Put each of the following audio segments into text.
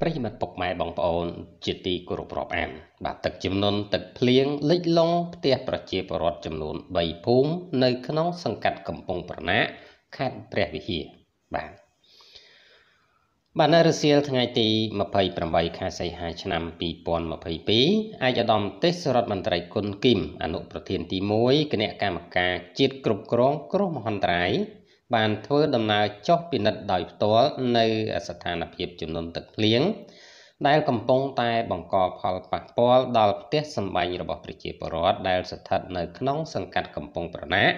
ប្រិយមិត្តពុកម៉ែបងប្អូនជាទីគោរពរាប់អានបាទទឹកជំនន់ទឹកភ្លៀងលិចលង់ផ្ទះប្រជាពលរដ្ឋចំនួន3ភូមិនៅក្នុងសង្កាត់កំពង់ប្រណាក់ខេត្តព្រះវិហារបាទបាននៅរសៀលថ្ងៃទី28ខែសីហាឆ្នាំ2022ឯកឧត្តមទេសរដ្ឋមន្ត្រីគុណគីមអនុប្រធានទី1គណៈកម្មការជាតិគ្រប់គ្រងគ្រោះមហន្តរាយបានធ្វើដំណើរចុះពិនិត្យដោយផ្ទាល់នៅស្ថានភាពចំនួនទឹកភ្លៀងដែលកំពុងតែបង្កផលប៉ះពាល់ដល់ផ្ទះសម្បែងរបស់ប្រជាពលរដ្ឋដែលស្ថិតនៅក្នុងសង្កាត់កំពង់ប្រណាក់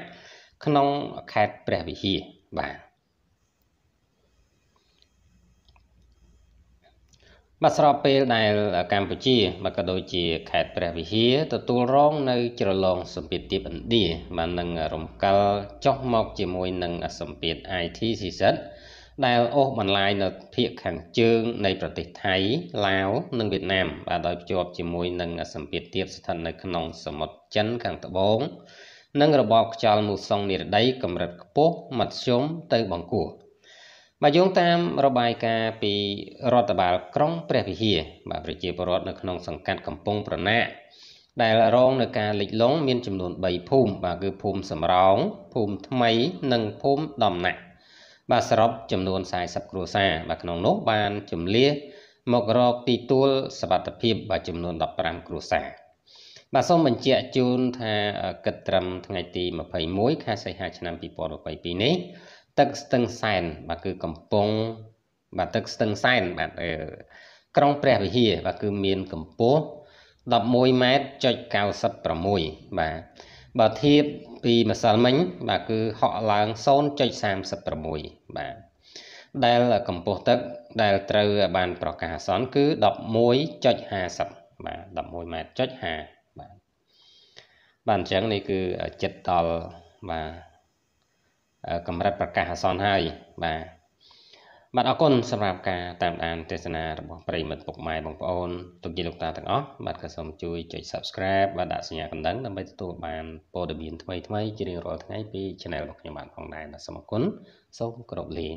ក្នុងខេត្តព្រះវិហារបាទបាទស្របពេលដែលកម្ពុជាបាទក៏ដូចជាខេត្តព្រះវិហារទទួលរងនៅជ្រលងសម្ពាធទាបឥណ្ឌាបាទនឹងរំកិលចុះមកជាមួយនឹងសម្ពាធ ITCZ ដែលអូសបន្លាយនៅភាគខាងជើង នៃប្រទេសថៃឡាវនិងវៀតណាមបាទដោយភ្ជាប់ជាមួយនឹងសម្ពាធទាបស្ថិតនៅក្នុង សមុទ្រចិន ខាងត្បូងនិងរបបខ្យល់មូសុងនិរដី កម្រិតខ្ពស់មធ្យមទៅបង្គួរបាទយោងតាមរបាយការណ៍ពីរដ្ឋបាល ក្រុងព្រះវិហារបាទប្រជាពលរដ្ឋនៅក្នុងសង្កាត់កំពង់ប្រណាក់ដែលរងនឹងការលិចលង់មានចំនួន3ភូមិបាទគឺភូមិសំរោងភូមិថ្មីនិងភូមិដំណាក់ បាទសរុបចំនួន40គ្រួសារបាទក្នុងនោះបានចំលៀសមករកទីទួលសវត្ថិភាព បាទចំនួន15គ្រួសារបាទសូមបញ្ជាក់ជូនថាគិតត្រឹមថ្ងៃទី21ខែសីហាឆ្នាំ2022នេះទឹកស្ទឹងសែនបាទគឺកំពង់បាទទឹកស្ទឹងសែនបាទក្រុងព្រះវិហារបាទគឺមានកម្ពស់11ម៉ែត្រចុច96បាទបើធៀបពីម្សិលមិញ បាទគឺហក់ឡើង0.36បាទដែលកម្ពស់ទឹកដែលត្រូវបានប្រកាសអាសន្នគឺ11.50បាទ11ម៉ែត្រចុច5បាទបាទអញ្ចឹងនេះគឺចិត្តដល់បាទកម្រិតប្រកាសអាសន្នហើយបាទបាទអរគុណសម្រាប់ការតាមដានទេសនារបស់ប្រិមិត្តពុកម៉ែបងប្អូនលោកយាយលោកតាទាំងអស់បាទក៏សូមជួយចុច Subscribe បាទដាក់សញ្ញាកណ្ដឹងដើម្បីទទួលបានព័ត៌មានថ្មីៗជារៀងរាល់ថ្ងៃពី Channel របស់ខ្ញុំបាទផងដែរសូមអរគុណសូមគោរពលា